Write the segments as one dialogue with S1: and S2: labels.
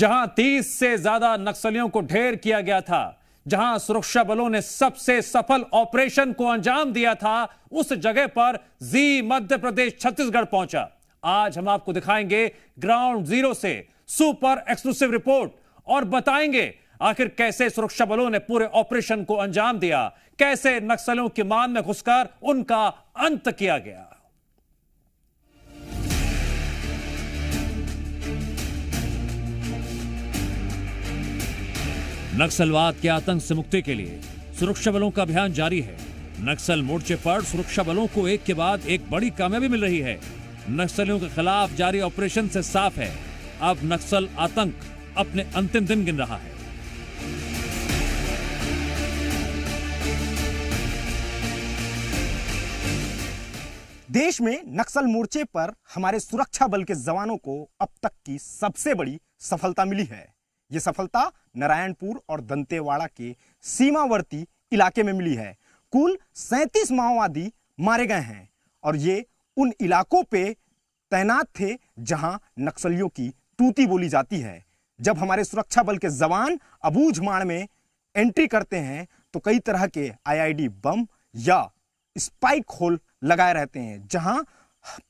S1: जहां तीस से ज्यादा नक्सलियों को ढेर किया गया था जहां सुरक्षा बलों ने सबसे सफल ऑपरेशन को अंजाम दिया था उस जगह पर जी मध्य प्रदेश छत्तीसगढ़ पहुंचा आज हम आपको दिखाएंगे ग्राउंड जीरो से सुपर एक्सक्लूसिव रिपोर्ट और बताएंगे आखिर कैसे सुरक्षा बलों ने पूरे ऑपरेशन को अंजाम दिया कैसे नक्सलियों की मान में घुसकर उनका अंत किया गया नक्सलवाद के आतंक से मुक्ति के लिए सुरक्षा बलों का अभियान जारी है नक्सल मोर्चे पर सुरक्षा बलों को एक के बाद एक बड़ी कामयाबी मिल रही है नक्सलियों के खिलाफ जारी ऑपरेशन से साफ है अब नक्सल आतंक अपने अंतिम दिन गिन रहा है
S2: देश में नक्सल मोर्चे पर हमारे सुरक्षा बल के जवानों को अब तक की सबसे बड़ी सफलता मिली है ये सफलता नारायणपुर और दंतेवाड़ा के सीमावर्ती इलाके में मिली है कुल सैतीस माओवादी मारे गए हैं और ये उन इलाकों पे तैनात थे जहां नक्सलियों की तूती बोली जाती है जब हमारे सुरक्षा बल के जवान अबूझमाड़ में एंट्री करते हैं तो कई तरह के आईआईडी बम या स्पाइक होल लगाए रहते हैं जहां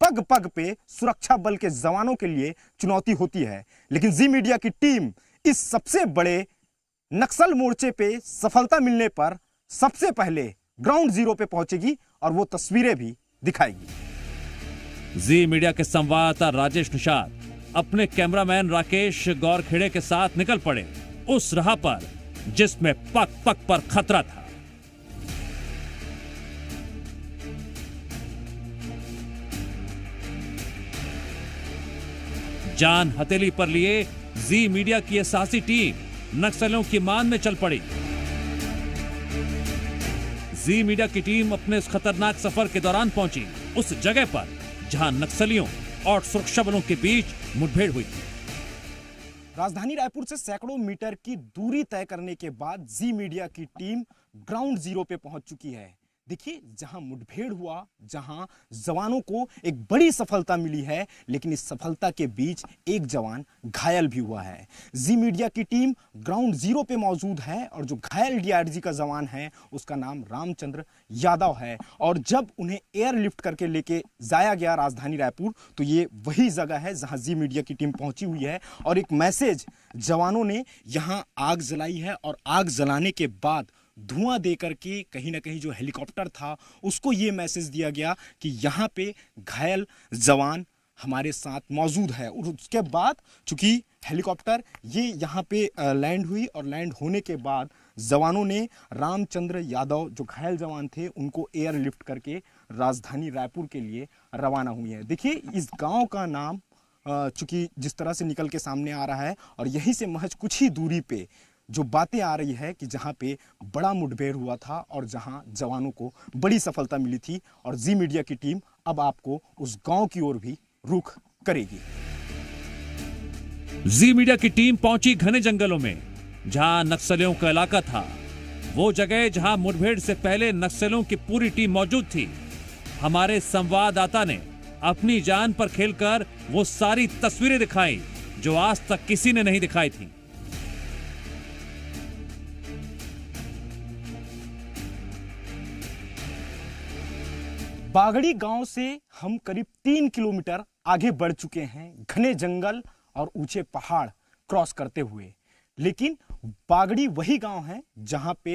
S2: पग पग पे सुरक्षा बल के जवानों के लिए चुनौती होती है लेकिन जी मीडिया की टीम इस सबसे बड़े नक्सल मोर्चे पे सफलता मिलने पर सबसे पहले ग्राउंड जीरो पे पहुंचेगी और वो तस्वीरें भी दिखाएगी
S1: जी मीडिया के संवाददाता राजेश निषाद अपने कैमरामैन राकेश गौरखेड़े के साथ निकल पड़े उस राह पर जिसमें पक पक पर खतरा था जान हथेली पर लिए जी मीडिया की सासी टीम नक्सलियों की मान में चल पड़ी जी मीडिया की टीम अपने इस खतरनाक सफर के दौरान पहुंची उस जगह पर जहां नक्सलियों और सुरक्षा बलों के बीच मुठभेड़ हुई थी
S2: राजधानी रायपुर से सैकड़ों मीटर की दूरी तय करने के बाद जी मीडिया की टीम ग्राउंड जीरो पे पहुंच चुकी है देखिए जहां मुठभेड़ हुआ जहां जवानों को एक बड़ी सफलता मिली है लेकिन इस सफलता के बीच एक जवान घायल भी हुआ है जी मीडिया की टीम ग्राउंड जीरो पे मौजूद है और जो घायल डीआरजी का जवान है उसका नाम रामचंद्र यादव है और जब उन्हें एयरलिफ्ट करके लेके जाया गया राजधानी रायपुर तो ये वही जगह है जहां जी मीडिया की टीम पहुंची हुई है और एक मैसेज जवानों ने यहाँ आग जलाई है और आग जलाने के बाद धुआं दे करके कहीं ना कहीं जो हेलीकॉप्टर था उसको ये मैसेज दिया गया कि यहाँ पे घायल जवान हमारे साथ मौजूद है और उसके बाद चूँकि हेलीकॉप्टर ये यहाँ पे लैंड हुई और लैंड होने के बाद जवानों ने रामचंद्र यादव जो घायल जवान थे उनको एयरलिफ्ट करके राजधानी रायपुर के लिए रवाना हुई है देखिए इस गांव का नाम चूँकि जिस तरह से निकल के सामने आ रहा है और यहीं से महज कुछ ही दूरी पे जो बातें आ रही है कि जहाँ पे बड़ा मुठभेड़ हुआ था और जहाँ जवानों को बड़ी सफलता मिली थी और जी मीडिया की टीम अब आपको उस गांव की ओर भी रुख करेगी जी
S1: मीडिया की टीम पहुंची घने जंगलों में जहां नक्सलियों का इलाका था वो जगह जहां मुठभेड़ से पहले नक्सलियों की पूरी टीम मौजूद थी हमारे संवाददाता ने अपनी जान पर खेलकर वो सारी तस्वीरें दिखाई जो आज तक किसी ने नहीं दिखाई थी
S2: बागड़ी गांव से हम करीब तीन किलोमीटर आगे बढ़ चुके हैं घने जंगल और ऊंचे पहाड़ क्रॉस करते हुए लेकिन बागड़ी वही गांव है जहां पे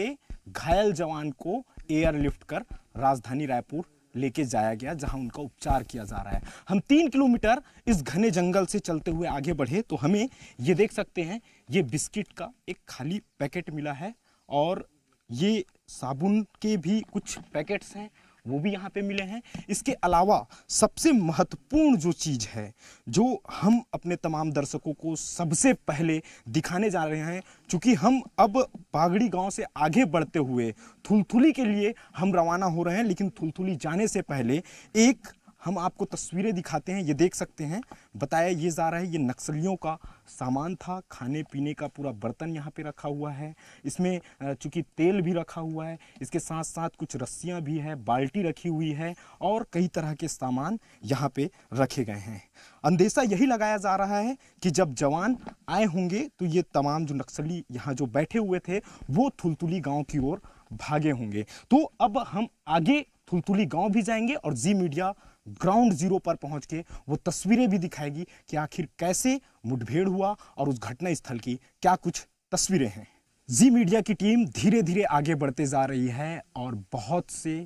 S2: घायल जवान को एयरलिफ्ट कर राजधानी रायपुर लेके जाया गया जहां उनका उपचार किया जा रहा है हम तीन किलोमीटर इस घने जंगल से चलते हुए आगे बढ़े तो हमें ये देख सकते हैं ये बिस्किट का एक खाली पैकेट मिला है और ये साबुन के भी कुछ पैकेट्स हैं वो भी यहाँ पे मिले हैं इसके अलावा सबसे महत्वपूर्ण जो चीज़ है जो हम अपने तमाम दर्शकों को सबसे पहले दिखाने जा रहे हैं चूँकि हम अब बागड़ी गांव से आगे बढ़ते हुए थुलथुली के लिए हम रवाना हो रहे हैं लेकिन थुलथुली जाने से पहले एक हम आपको तस्वीरें दिखाते हैं ये देख सकते हैं बताया ये जा रहा है ये नक्सलियों का सामान था खाने पीने का पूरा बर्तन यहाँ पे रखा हुआ है इसमें चूंकि तेल भी रखा हुआ है इसके साथ साथ कुछ रस्सियाँ भी है बाल्टी रखी हुई है और कई तरह के सामान यहाँ पे रखे गए हैं अंदेशा यही लगाया जा रहा है कि जब जवान आए होंगे तो ये तमाम जो नक्सली यहाँ जो बैठे हुए थे वो थुलतुली गाँव की ओर भागे होंगे तो अब हम आगे थुलतुली गांव भी जाएंगे और जी मीडिया ग्राउंड जीरो पर पहुंच के वो तस्वीरें भी दिखाएगी कि आखिर कैसे मुठभेड़ हुआ और उस घटना स्थल की क्या कुछ तस्वीरें हैं जी मीडिया की टीम धीरे धीरे आगे बढ़ते जा रही है और बहुत से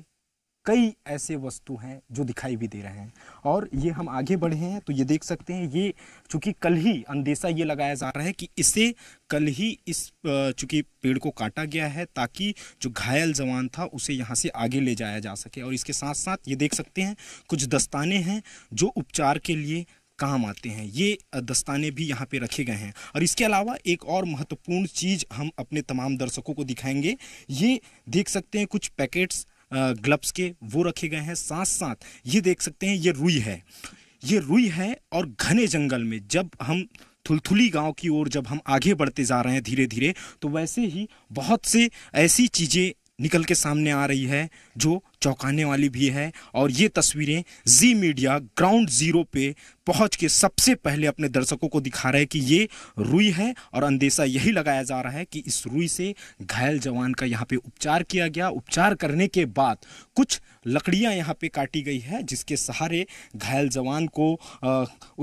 S2: कई ऐसे वस्तु हैं जो दिखाई भी दे रहे हैं और ये हम आगे बढ़े हैं तो ये देख सकते हैं ये चूँकि कल ही अंदेशा ये लगाया जा रहा है कि इसे कल ही इस चूँकि पेड़ को काटा गया है ताकि जो घायल जवान था उसे यहाँ से आगे ले जाया जा सके और इसके साथ साथ ये देख सकते हैं कुछ दस्ताने हैं जो उपचार के लिए काम आते हैं ये दस्ताने भी यहाँ पे रखे गए हैं और इसके अलावा एक और महत्वपूर्ण चीज़ हम अपने तमाम दर्शकों को दिखाएंगे ये देख सकते हैं कुछ पैकेट्स ग्लब्स के वो रखे गए हैं साथ साथ ये देख सकते हैं ये रुई है ये रुई है और घने जंगल में जब हम थुलथुली गांव की ओर जब हम आगे बढ़ते जा रहे हैं धीरे धीरे तो वैसे ही बहुत से ऐसी चीज़ें निकल के सामने आ रही है जो चौंकाने वाली भी है और ये तस्वीरें जी मीडिया ग्राउंड जीरो पे पहुंच के सबसे पहले अपने दर्शकों को दिखा रहे हैं कि ये रुई है और अंदेशा यही लगाया जा रहा है कि इस रुई से घायल जवान का यहाँ पे उपचार किया गया उपचार करने के बाद कुछ लकड़ियाँ यहाँ पे काटी गई है जिसके सहारे घायल जवान को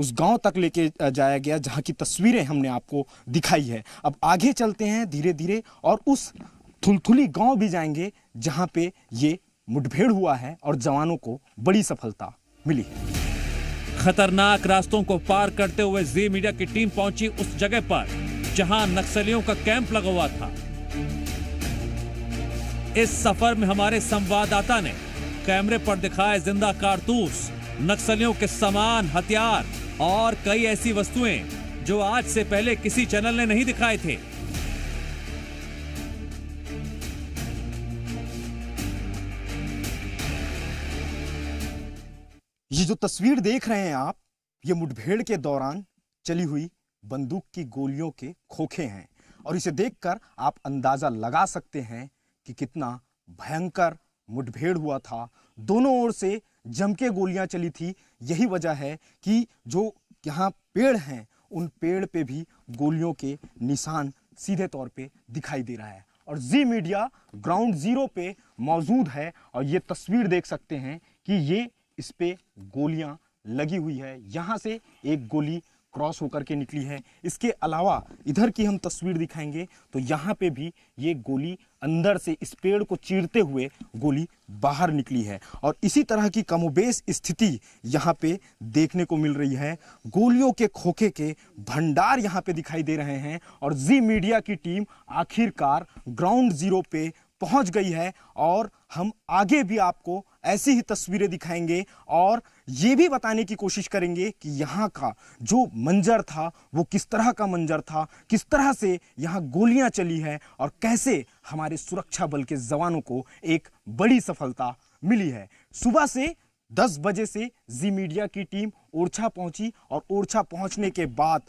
S2: उस गांव तक लेके जाया गया जहाँ की तस्वीरें हमने आपको दिखाई है अब आगे चलते हैं धीरे धीरे और उस थुलथुली गांव भी जाएंगे जहां पे ये मुठभेड़ हुआ है और जवानों को बड़ी सफलता मिली है
S1: खतरनाक रास्तों को पार करते हुए जी मीडिया की टीम पहुंची उस जगह पर जहां नक्सलियों का कैंप लगा हुआ था इस सफर में हमारे संवाददाता ने कैमरे पर दिखाए जिंदा कारतूस नक्सलियों के सामान हथियार और कई ऐसी वस्तुएं जो आज से पहले किसी चैनल ने नहीं दिखाए थे
S2: जो तस्वीर देख रहे हैं आप ये मुठभेड़ के दौरान चली हुई बंदूक की गोलियों के खोखे हैं और इसे देखकर आप अंदाज़ा लगा सकते हैं कि कितना भयंकर मुठभेड़ हुआ था दोनों ओर से जम के गोलियां चली थी यही वजह है कि जो यहाँ पेड़ हैं उन पेड़ पे भी गोलियों के निशान सीधे तौर पे दिखाई दे रहा है और जी मीडिया ग्राउंड ज़ीरो पे मौजूद है और ये तस्वीर देख सकते हैं कि ये इस पर गोलियाँ लगी हुई है यहाँ से एक गोली क्रॉस होकर के निकली है इसके अलावा इधर की हम तस्वीर दिखाएंगे तो यहाँ पे भी ये गोली अंदर से इस पेड़ को चीरते हुए गोली बाहर निकली है और इसी तरह की कमोबेश स्थिति यहाँ पे देखने को मिल रही है गोलियों के खोखे के भंडार यहाँ पे दिखाई दे रहे हैं और जी मीडिया की टीम आखिरकार ग्राउंड जीरो पे पहुँच गई है और हम आगे भी आपको ऐसी ही तस्वीरें दिखाएंगे और ये भी बताने की कोशिश करेंगे कि यहाँ का जो मंजर था वो किस तरह का मंजर था किस तरह से यहाँ गोलियाँ चली है और कैसे हमारे सुरक्षा बल के जवानों को एक बड़ी सफलता मिली है सुबह से 10 बजे से जी मीडिया की टीम ओरछा पहुंची और ओरछा पहुंचने के बाद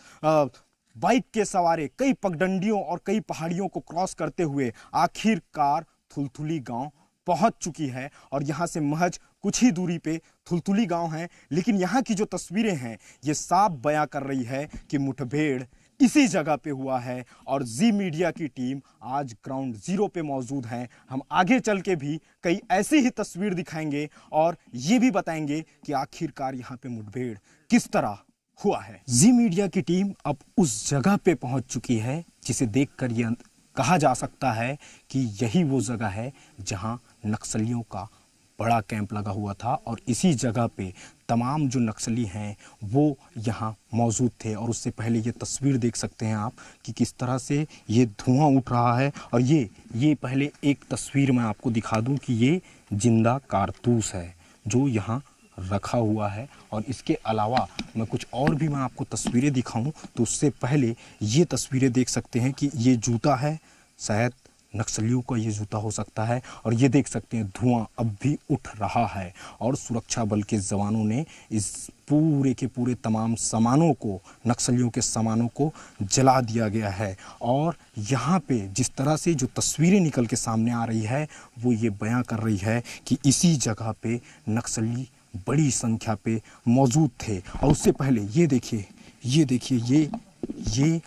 S2: बाइक के सवारे कई पगडंडियों और कई पहाड़ियों को क्रॉस करते हुए आखिरकार थुलथुली गांव पहुंच चुकी है और यहाँ से महज कुछ ही दूरी पे थुलथुली गांव है लेकिन यहाँ की जो तस्वीरें हैं ये साफ बयां कर रही है कि मुठभेड़ इसी जगह पे हुआ है और जी मीडिया की टीम आज ग्राउंड जीरो पे मौजूद है हम आगे चल के भी कई ऐसी ही तस्वीर दिखाएंगे और ये भी बताएंगे कि आखिरकार यहाँ पे मुठभेड़ किस तरह हुआ है जी मीडिया की टीम अब उस जगह पे पहुंच चुकी है जिसे देखकर ये कहा जा सकता है कि यही वो जगह है जहां नक्सलियों का बड़ा कैंप लगा हुआ था और इसी जगह पे तमाम जो नक्सली हैं वो यहाँ मौजूद थे और उससे पहले ये तस्वीर देख सकते हैं आप कि किस तरह से ये धुआं उठ रहा है और ये ये पहले एक तस्वीर मैं आपको दिखा दूँ कि ये जिंदा कारतूस है जो यहाँ रखा हुआ है और इसके अलावा मैं कुछ और भी मैं आपको तस्वीरें दिखाऊं तो उससे पहले ये तस्वीरें देख सकते हैं कि ये जूता है शायद नक्सलियों का ये जूता हो सकता है और ये देख सकते हैं धुआं अब भी उठ रहा है और सुरक्षा बल के जवानों ने इस पूरे के पूरे तमाम सामानों को नक्सलियों के सामानों को जला दिया गया है और यहाँ पे जिस तरह से जो तस्वीरें निकल के सामने आ रही है वो ये बयां कर रही है कि इसी जगह पे नक्सली बड़ी संख्या पे मौजूद थे और उससे पहले ये देखिए ये देखिए ये ये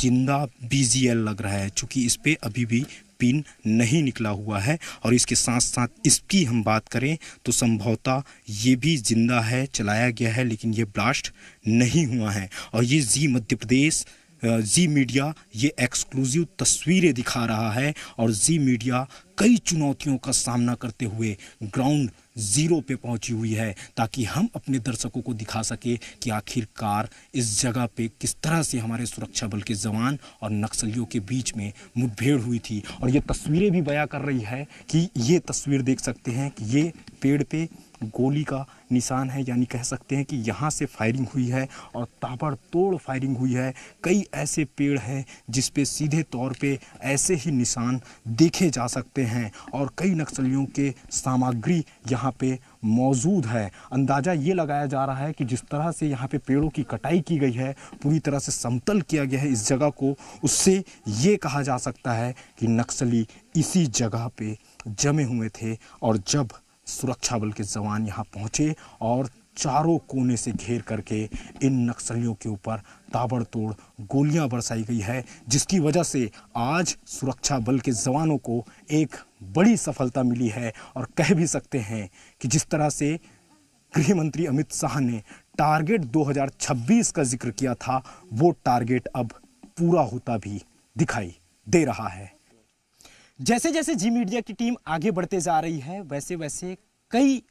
S2: जिंदा बी लग रहा है चूँकि इस पर अभी भी पिन नहीं निकला हुआ है और इसके साथ साथ इसकी हम बात करें तो संभवतः ये भी जिंदा है चलाया गया है लेकिन ये ब्लास्ट नहीं हुआ है और ये जी मध्य प्रदेश जी मीडिया ये एक्सक्लूसिव तस्वीरें दिखा रहा है और जी मीडिया कई चुनौतियों का सामना करते हुए ग्राउंड ज़ीरो पे पहुंची हुई है ताकि हम अपने दर्शकों को दिखा सके कि आखिरकार इस जगह पे किस तरह से हमारे सुरक्षा बल के जवान और नक्सलियों के बीच में मुठभेड़ हुई थी और ये तस्वीरें भी बयां कर रही है कि ये तस्वीर देख सकते हैं कि ये पेड़ पे गोली का निशान है यानी कह सकते हैं कि यहाँ से फायरिंग हुई है और ताबड़तोड़ फायरिंग हुई है कई ऐसे पेड़ हैं जिस पे सीधे तौर पे ऐसे ही निशान देखे जा सकते हैं और कई नक्सलियों के सामग्री यहाँ पे मौजूद है अंदाज़ा ये लगाया जा रहा है कि जिस तरह से यहाँ पे पेड़ों की कटाई की गई है पूरी तरह से समतल किया गया है इस जगह को उससे ये कहा जा सकता है कि नक्सली इसी जगह पर जमे हुए थे और जब सुरक्षा बल के जवान यहाँ पहुँचे और चारों कोने से घेर करके इन नक्सलियों के ऊपर ताबड़तोड़ गोलियां बरसाई गई है जिसकी वजह से आज सुरक्षा बल के जवानों को एक बड़ी सफलता मिली है और कह भी सकते हैं कि जिस तरह से गृह मंत्री अमित शाह ने टारगेट 2026 का जिक्र किया था वो टारगेट अब पूरा होता भी दिखाई दे रहा है जैसे जैसे जी मीडिया की टीम आगे बढ़ते जा रही है वैसे वैसे कई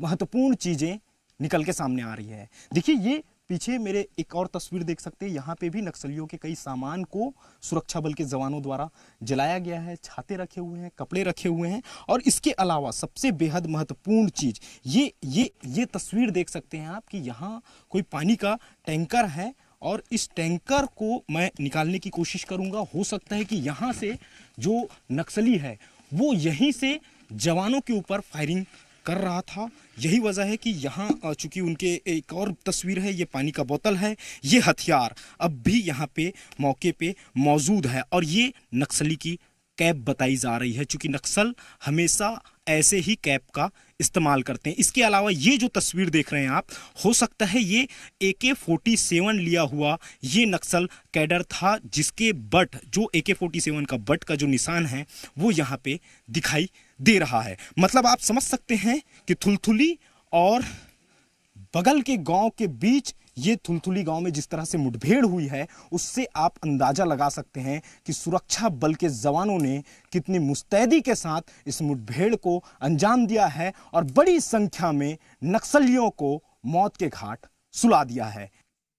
S2: महत्वपूर्ण चीज़ें निकल के सामने आ रही है देखिए ये पीछे मेरे एक और तस्वीर देख सकते हैं यहाँ पे भी नक्सलियों के कई सामान को सुरक्षा बल के जवानों द्वारा जलाया गया है छाते रखे हुए हैं कपड़े रखे हुए हैं और इसके अलावा सबसे बेहद महत्वपूर्ण चीज़ ये ये ये तस्वीर देख सकते हैं आप कि यहाँ कोई पानी का टैंकर है और इस टैंकर को मैं निकालने की कोशिश करूंगा हो सकता है कि यहाँ से जो नक्सली है वो यहीं से जवानों के ऊपर फायरिंग कर रहा था यही वजह है कि यहाँ चूंकि उनके एक और तस्वीर है ये पानी का बोतल है ये हथियार अब भी यहाँ पे मौके पे मौजूद है और ये नक्सली की कैब बताई जा रही है चूंकि नक्सल हमेशा ऐसे ही कैब का इस्तेमाल करते हैं इसके अलावा ये जो तस्वीर देख रहे हैं आप हो सकता है ये ए के फोर्टी सेवन लिया हुआ ये नक्सल कैडर था जिसके बट जो ए के फोर्टी सेवन का बट का जो निशान है वो यहाँ पे दिखाई दे रहा है मतलब आप समझ सकते हैं कि थुलथुली और बगल के गांव के बीच ये थुलथुली गांव में जिस तरह से मुठभेड़ हुई है उससे आप अंदाज़ा लगा सकते हैं कि सुरक्षा बल के जवानों ने कितनी मुस्तैदी के साथ इस मुठभेड़ को अंजाम दिया है और बड़ी संख्या में नक्सलियों को मौत के घाट सुला दिया है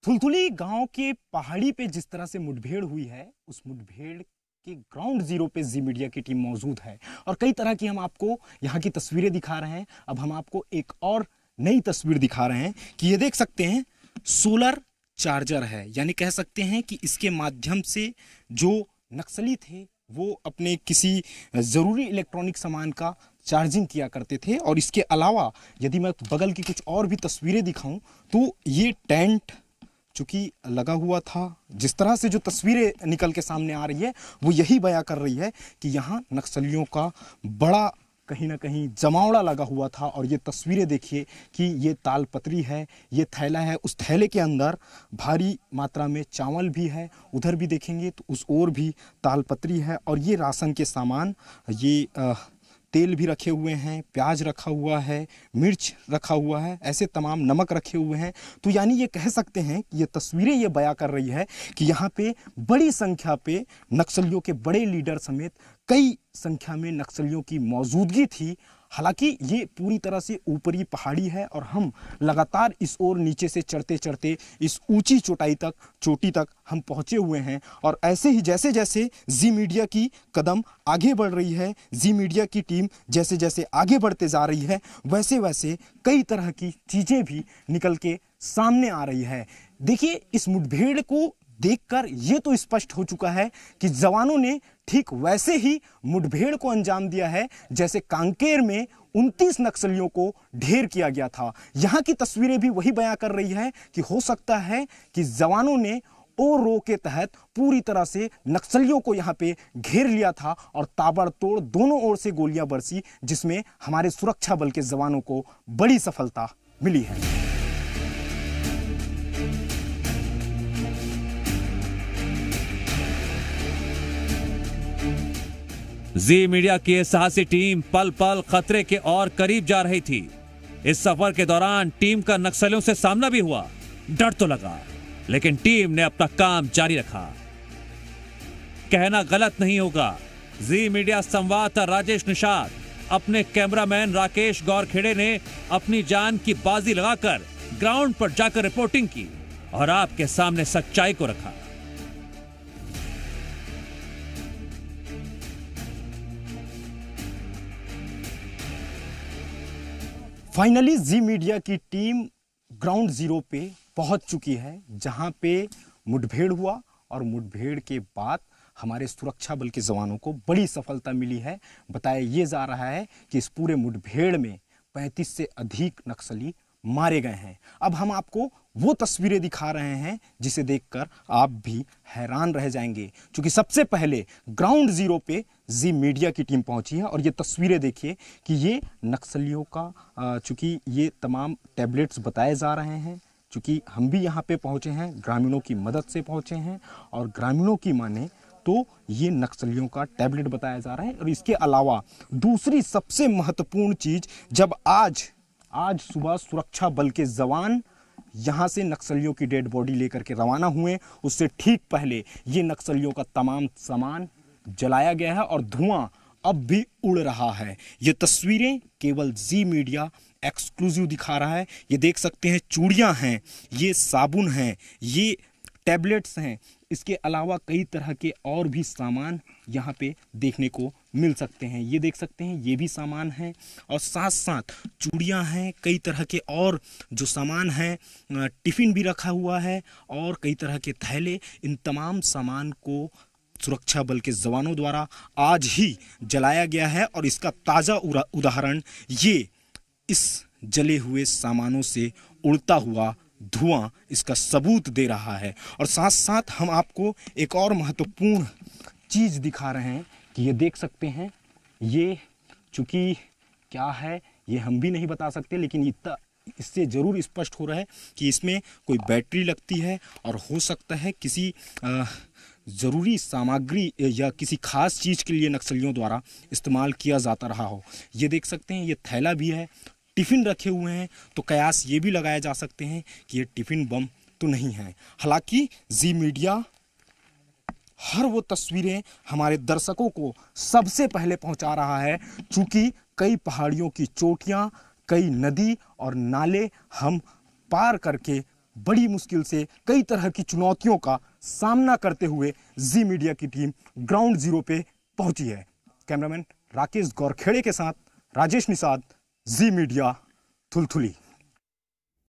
S2: थुलथुली गांव के पहाड़ी पे जिस तरह से मुठभेड़ हुई है उस मुठभेड़ के ग्राउंड जीरो पे जी मीडिया की टीम मौजूद है और कई तरह की हम आपको यहाँ की तस्वीरें दिखा रहे हैं अब हम आपको एक और नई तस्वीर दिखा रहे हैं कि ये देख सकते हैं सोलर चार्जर है यानी कह सकते हैं कि इसके माध्यम से जो नक्सली थे वो अपने किसी ज़रूरी इलेक्ट्रॉनिक सामान का चार्जिंग किया करते थे और इसके अलावा यदि मैं बगल की कुछ और भी तस्वीरें दिखाऊं तो ये टेंट चूँकि लगा हुआ था जिस तरह से जो तस्वीरें निकल के सामने आ रही है वो यही बयां कर रही है कि यहाँ नक्सलियों का बड़ा कहीं ना कहीं जमावड़ा लगा हुआ था और ये तस्वीरें देखिए कि ये तालपत्री है ये थैला है उस थैले के अंदर भारी मात्रा में चावल भी है उधर भी देखेंगे तो उस ओर भी तालपत्री है और ये राशन के सामान ये तेल भी रखे हुए हैं प्याज रखा हुआ है मिर्च रखा हुआ है ऐसे तमाम नमक रखे हुए हैं तो यानी ये कह सकते हैं कि ये तस्वीरें ये बयां कर रही है कि यहाँ पे बड़ी संख्या पे नक्सलियों के बड़े लीडर समेत कई संख्या में नक्सलियों की मौजूदगी थी हालांकि ये पूरी तरह से ऊपरी पहाड़ी है और हम लगातार इस ओर नीचे से चढ़ते चढ़ते इस ऊंची चोटाई तक चोटी तक हम पहुंचे हुए हैं और ऐसे ही जैसे जैसे जी मीडिया की कदम आगे बढ़ रही है जी मीडिया की टीम जैसे जैसे आगे बढ़ते जा रही है वैसे वैसे कई तरह की चीज़ें भी निकल के सामने आ रही है देखिए इस मुठभेड़ को देखकर ये तो स्पष्ट हो चुका है कि जवानों ने ठीक वैसे ही मुठभेड़ को अंजाम दिया है जैसे कांकेर में 29 नक्सलियों को ढेर किया गया था यहाँ की तस्वीरें भी वही बयां कर रही है कि हो सकता है कि जवानों ने ओ रो के तहत पूरी तरह से नक्सलियों को यहाँ पे घेर लिया था और ताबड़तोड़ दोनों ओर से गोलियां बरसी जिसमें हमारे सुरक्षा बल के जवानों को बड़ी सफलता मिली है
S1: जी मीडिया की साहसी टीम पल पल खतरे के और करीब जा रही थी इस सफर के दौरान टीम का नक्सलियों से सामना भी हुआ डर तो लगा लेकिन टीम ने अपना काम जारी रखा कहना गलत नहीं होगा जी मीडिया संवाददाता राजेश निषाद अपने कैमरामैन राकेश गौरखेड़े ने अपनी जान की बाजी लगाकर ग्राउंड पर जाकर रिपोर्टिंग की और आपके सामने सच्चाई को रखा
S2: फाइनली जी मीडिया की टीम ग्राउंड जीरो पे पहुंच चुकी है जहां पे मुठभेड़ हुआ और मुठभेड़ के बाद हमारे सुरक्षा बल के जवानों को बड़ी सफलता मिली है बताया ये जा रहा है कि इस पूरे मुठभेड़ में 35 से अधिक नक्सली मारे गए हैं अब हम आपको वो तस्वीरें दिखा रहे हैं जिसे देखकर आप भी हैरान रह जाएंगे क्योंकि सबसे पहले ग्राउंड जीरो पे जी मीडिया की टीम पहुंची है और ये तस्वीरें देखिए कि ये नक्सलियों का चूँकि ये तमाम टैबलेट्स बताए जा रहे हैं चूँकि हम भी यहाँ पे पहुँचे हैं ग्रामीणों की मदद से पहुँचे हैं और ग्रामीणों की माने तो ये नक्सलियों का टैबलेट बताया जा रहा है और इसके अलावा दूसरी सबसे महत्वपूर्ण चीज़ जब आज आज सुबह सुरक्षा बल के जवान यहाँ से नक्सलियों की डेड बॉडी लेकर के रवाना हुए उससे ठीक पहले ये नक्सलियों का तमाम सामान जलाया गया है और धुआं अब भी उड़ रहा है ये तस्वीरें केवल जी मीडिया एक्सक्लूसिव दिखा रहा है ये देख सकते हैं चूड़ियाँ हैं ये साबुन हैं ये टैबलेट्स हैं इसके अलावा कई तरह के और भी सामान यहाँ पे देखने को मिल सकते हैं ये देख सकते हैं ये भी सामान है और साथ साथ चूड़ियाँ हैं कई तरह के और जो सामान हैं टिफ़िन भी रखा हुआ है और कई तरह के थैले इन तमाम सामान को सुरक्षा बल के जवानों द्वारा आज ही जलाया गया है और इसका ताज़ा उदाहरण ये इस जले हुए सामानों से उड़ता हुआ धुआं इसका सबूत दे रहा है और साथ साथ हम आपको एक और महत्वपूर्ण चीज़ दिखा रहे हैं कि ये देख सकते हैं ये चूँकि क्या है ये हम भी नहीं बता सकते लेकिन इतना इससे ज़रूर स्पष्ट हो रहा है कि इसमें कोई बैटरी लगती है और हो सकता है किसी ज़रूरी सामग्री या किसी खास चीज़ के लिए नक्सलियों द्वारा इस्तेमाल किया जाता रहा हो ये देख सकते हैं ये थैला भी है टिफ़िन रखे हुए हैं तो कयास ये भी लगाए जा सकते हैं कि ये टिफ़िन बम तो नहीं है हालांकि जी मीडिया हर वो तस्वीरें हमारे दर्शकों को सबसे पहले पहुंचा रहा है चूंकि कई पहाड़ियों की चोटियां कई नदी और नाले हम पार करके बड़ी मुश्किल से कई तरह की चुनौतियों का सामना करते हुए जी मीडिया की टीम ग्राउंड जीरो पे पहुंची है कैमरामैन राकेश गौरखेड़े के साथ राजेश निषाद जी मीडिया थुलथुली